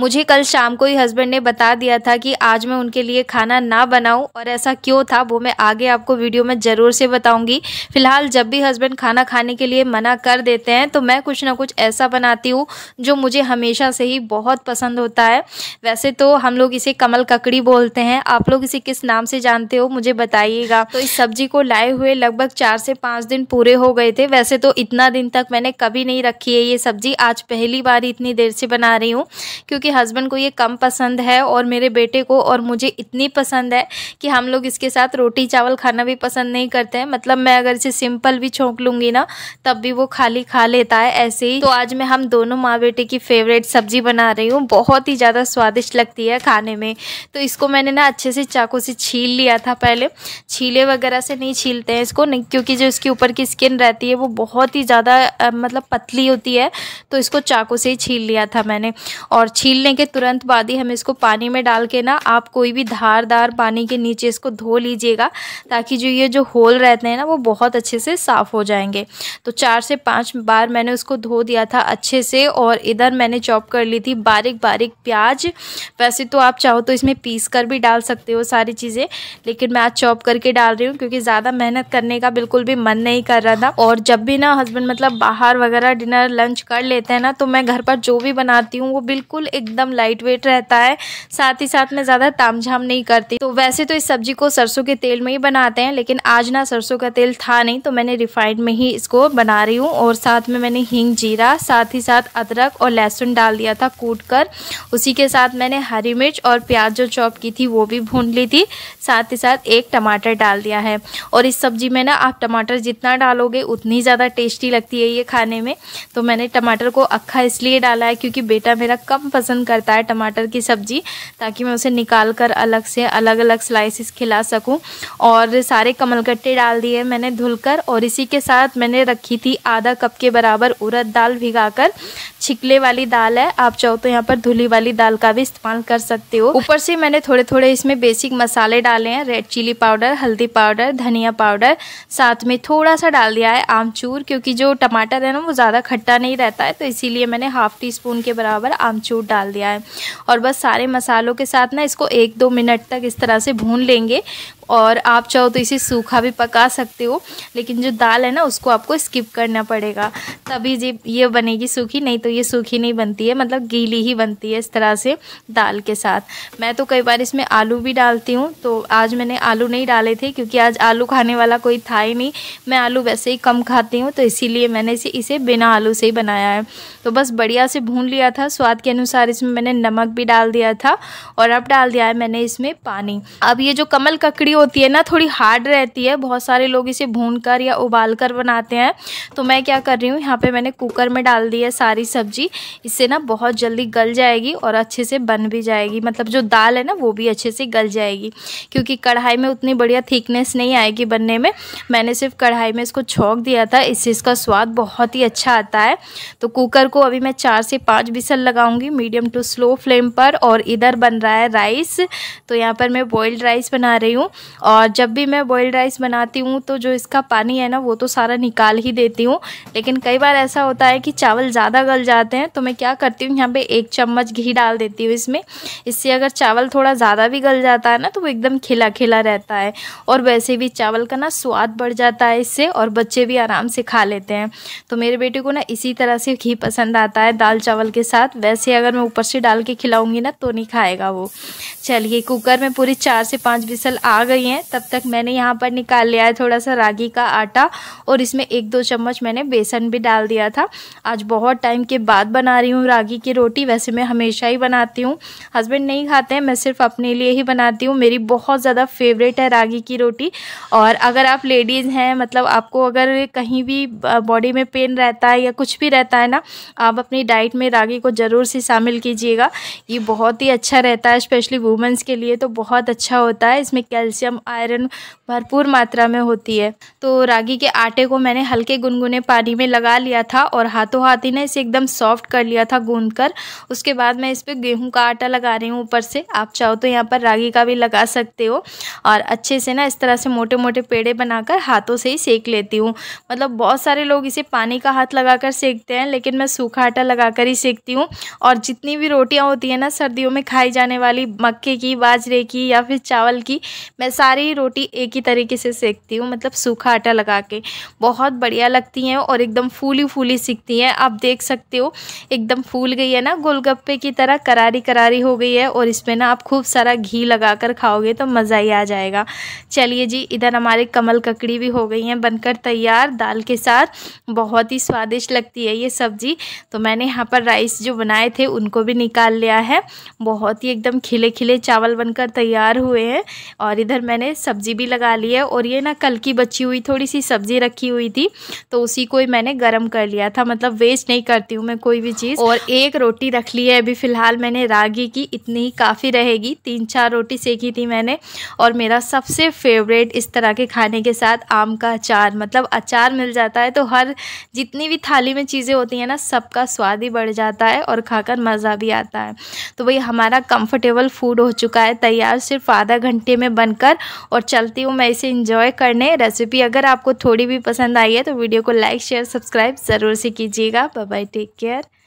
मुझे कल शाम को ही हस्बैंड ने बता दिया था कि आज मैं उनके लिए खाना ना बनाऊं और ऐसा क्यों था वो मैं आगे आपको वीडियो में ज़रूर से बताऊंगी फ़िलहाल जब भी हस्बैंड खाना खाने के लिए मना कर देते हैं तो मैं कुछ ना कुछ ऐसा बनाती हूँ जो मुझे हमेशा से ही बहुत पसंद होता है वैसे तो हम लोग इसे कमल ककड़ी बोलते हैं आप लोग इसे किस नाम से जानते हो मुझे बताइएगा तो इस सब्जी को लाए हुए लगभग चार से पाँच दिन पूरे हो गए थे वैसे तो इतना दिन तक मैंने कभी नहीं रखी है ये सब्ज़ी आज पहली बार इतनी देर से बना रही हूँ क्योंकि हस्बैंड को ये कम पसंद है और मेरे बेटे को और मुझे इतनी पसंद है कि हम लोग इसके साथ रोटी चावल खाना भी पसंद नहीं करते हैं मतलब मैं अगर इसे सिंपल भी छोंक लूंगी ना तब भी वो खाली खा लेता है ऐसे ही तो आज मैं हम दोनों माँ बेटे की फेवरेट सब्जी बना रही हूँ बहुत ही ज़्यादा स्वादिष्ट लगती है खाने में तो इसको मैंने ना अच्छे से चाकू से छील लिया था पहले छीले वगैरह से नहीं छीलते हैं इसको नहीं क्योंकि जो इसके ऊपर की स्किन रहती है वो बहुत ही ज़्यादा मतलब पतली होती है तो इसको चाकू से ही छील लिया था मैंने और छील छीलने के तुरंत बाद ही हम इसको पानी में डाल के ना आप कोई भी धारदार पानी के नीचे इसको धो लीजिएगा ताकि जो ये जो होल रहते हैं ना वो बहुत अच्छे से साफ़ हो जाएंगे तो चार से पाँच बार मैंने उसको धो दिया था अच्छे से और इधर मैंने चॉप कर ली थी बारीक बारीक प्याज वैसे तो आप चाहो तो इसमें पीस कर भी डाल सकते हो सारी चीज़ें लेकिन मैं आज चॉप करके डाल रही हूँ क्योंकि ज़्यादा मेहनत करने का बिल्कुल भी मन नहीं कर रहा था और जब भी ना हस्बैंड मतलब बाहर वगैरह डिनर लंच कर लेते हैं ना तो मैं घर पर जो भी बनाती हूँ वो बिल्कुल एकदम लाइट वेट रहता है साथ ही साथ में ज़्यादा तामझाम नहीं करती तो वैसे तो इस सब्जी को सरसों के तेल में ही बनाते हैं लेकिन आज ना सरसों का तेल था नहीं तो मैंने रिफाइंड में ही इसको बना रही हूँ और साथ में मैंने हींग जीरा साथ ही साथ अदरक और लहसुन डाल दिया था कूट कर उसी के साथ मैंने हरी मिर्च और प्याज जो चॉप की थी वो भी भून ली थी साथ ही साथ एक टमाटर डाल दिया है और इस सब्जी में ना आप टमाटर जितना डालोगे उतनी ज़्यादा टेस्टी लगती है ये खाने में तो मैंने टमाटर को अक्खा इसलिए डाला है क्योंकि बेटा मेरा कम पसंद पसंद करता है टमाटर की सब्ज़ी ताकि मैं उसे निकाल कर अलग से अलग अलग स्लाइसिस खिला सकूं और सारे कमलगट्टे डाल दिए मैंने धुलकर और इसी के साथ मैंने रखी थी आधा कप के बराबर उड़द दाल कर छिकले वाली दाल है आप चाहो तो यहाँ पर धुली वाली दाल का भी इस्तेमाल कर सकते हो ऊपर से मैंने थोड़े थोड़े इसमें बेसिक मसाले डाले हैं रेड चिली पाउडर हल्दी पाउडर धनिया पाउडर साथ में थोड़ा सा डाल दिया है आमचूर क्योंकि जो टमाटर है ना वो ज़्यादा खट्टा नहीं रहता है तो इसीलिए मैंने हाफ टी स्पून के बराबर आमचूर डाल डाल दिया है और बस सारे मसालों के साथ ना इसको एक दो मिनट तक इस तरह से भून लेंगे और आप चाहो तो इसे सूखा भी पका सकते हो लेकिन जो दाल है ना उसको आपको स्किप करना पड़ेगा तभी जी ये बनेगी सूखी नहीं तो ये सूखी नहीं बनती है मतलब गीली ही बनती है इस तरह से दाल के साथ मैं तो कई बार इसमें आलू भी डालती हूँ तो आज मैंने आलू नहीं डाले थे क्योंकि आज आलू खाने वाला कोई था ही नहीं मैं आलू वैसे ही कम खाती हूँ तो इसीलिए मैंने इसे इसे बिना आलू से ही बनाया है तो बस बढ़िया से भून लिया था स्वाद के अनुसार इसमें मैंने नमक भी डाल दिया था और अब डाल दिया है मैंने इसमें पानी अब ये जो कमल ककड़ी होती है ना थोड़ी हार्ड रहती है बहुत सारे लोग इसे भून कर या उबाल कर बनाते हैं तो मैं क्या कर रही हूँ यहाँ पे मैंने कुकर में डाल दी है सारी सब्जी इससे ना बहुत जल्दी गल जाएगी और अच्छे से बन भी जाएगी मतलब जो दाल है ना वो भी अच्छे से गल जाएगी क्योंकि कढ़ाई में उतनी बढ़िया थिकनेस नहीं आएगी बनने में मैंने सिर्फ कढ़ाई में इसको छोंक दिया था इससे इसका स्वाद बहुत ही अच्छा आता है तो कुकर को अभी मैं चार से पाँच बिसल लगाऊंगी मीडियम टू स्लो फ्लेम पर और इधर बन रहा है राइस तो यहाँ पर मैं बॉइल्ड राइस बना रही हूँ और जब भी मैं बॉयल्ड राइस बनाती हूँ तो जो इसका पानी है ना वो तो सारा निकाल ही देती हूँ लेकिन कई बार ऐसा होता है कि चावल ज़्यादा गल जाते हैं तो मैं क्या करती हूँ यहाँ पे एक चम्मच घी डाल देती हूँ इसमें इससे अगर चावल थोड़ा ज़्यादा भी गल जाता है ना तो वो एकदम खिला खिला रहता है और वैसे भी चावल का ना स्वाद बढ़ जाता है इससे और बच्चे भी आराम से खा लेते हैं तो मेरे बेटे को ना इसी तरह से घी पसंद आता है दाल चावल के साथ वैसे अगर मैं ऊपर से डाल के खिलाऊंगी ना तो नहीं खाएगा वो चलिए कुकर में पूरी चार से पाँच बिसल आ गई हैं तब तक मैंने यहाँ पर निकाल लिया है थोड़ा सा रागी का आटा और इसमें एक दो चम्मच मैंने बेसन भी डाल दिया था आज बहुत टाइम के बाद बना रही हूँ रागी की रोटी वैसे मैं हमेशा ही बनाती हूँ हस्बैंड नहीं खाते हैं मैं सिर्फ अपने लिए ही बनाती हूँ मेरी बहुत ज़्यादा फेवरेट है रागी की रोटी और अगर आप लेडीज़ हैं मतलब आपको अगर कहीं भी बॉडी में पेन रहता है या कुछ भी रहता है ना आप अपनी डाइट में रागी को ज़रूर से शामिल कीजिएगा ये बहुत ही अच्छा रहता है स्पेशली वुमेंस के लिए तो बहुत अच्छा होता है इसमें कैल्शियम कैल्शियम आयरन भरपूर मात्रा में होती है तो रागी के आटे को मैंने हल्के गुनगुने पानी में लगा लिया था और हाथों हाथ ही ना इसे एकदम सॉफ्ट कर लिया था गूंद कर उसके बाद मैं इस पर गेहूँ का आटा लगा रही हूँ ऊपर से आप चाहो तो यहाँ पर रागी का भी लगा सकते हो और अच्छे से ना इस तरह से मोटे मोटे पेड़े बनाकर हाथों से ही सेक लेती हूँ मतलब बहुत सारे लोग इसे पानी का हाथ कर सेकते हैं लेकिन मैं सूखा आटा कर ही सेकती हूँ और जितनी भी रोटियाँ होती हैं ना सर्दियों में खाई जाने वाली मक्के की बाजरे की या फिर चावल की मैं सारी रोटी एक ही तरीके से सेकती हूँ मतलब सूखा आटा लगा के बहुत बढ़िया लगती हैं और एकदम फूली फूली सीखती हैं आप देख सकते हो एकदम फूल गई है ना गोलगप्पे की तरह करारी करारी हो गई है और इसमें ना आप खूब सारा घी लगा कर खाओगे तो मज़ा ही आ जाएगा चलिए जी इधर हमारे कमल ककड़ी भी हो गई हैं बनकर तैयार दाल के साथ बहुत ही स्वादिष्ट लगती है ये सब्ज़ी तो मैंने यहाँ पर राइस जो बनाए थे उनको भी निकाल लिया है बहुत ही एकदम खिले खिले चावल बनकर तैयार हुए हैं और इधर इधर मैंने सब्ज़ी भी लगा ली है और ये ना कल की बची हुई थोड़ी सी सब्ज़ी रखी हुई थी तो उसी को ही मैंने गर्म कर लिया था मतलब वेस्ट नहीं करती हूँ मैं कोई भी चीज़ और एक रोटी रख ली है अभी फ़िलहाल मैंने रागी की इतनी ही काफ़ी रहेगी तीन चार रोटी सेकी थी मैंने और मेरा सबसे फेवरेट इस तरह के खाने के साथ आम का अचार मतलब अचार मिल जाता है तो हर जितनी भी थाली में चीज़ें होती हैं ना सबका स्वाद ही बढ़ जाता है और खाकर मज़ा भी आता है तो वही हमारा कंफर्टेबल फूड हो चुका है तैयार सिर्फ आधा घंटे में बनकर कर और चलती हूँ मैं इसे इंजॉय करने रेसिपी अगर आपको थोड़ी भी पसंद आई है तो वीडियो को लाइक शेयर सब्सक्राइब ज़रूर से कीजिएगा बाय टेक केयर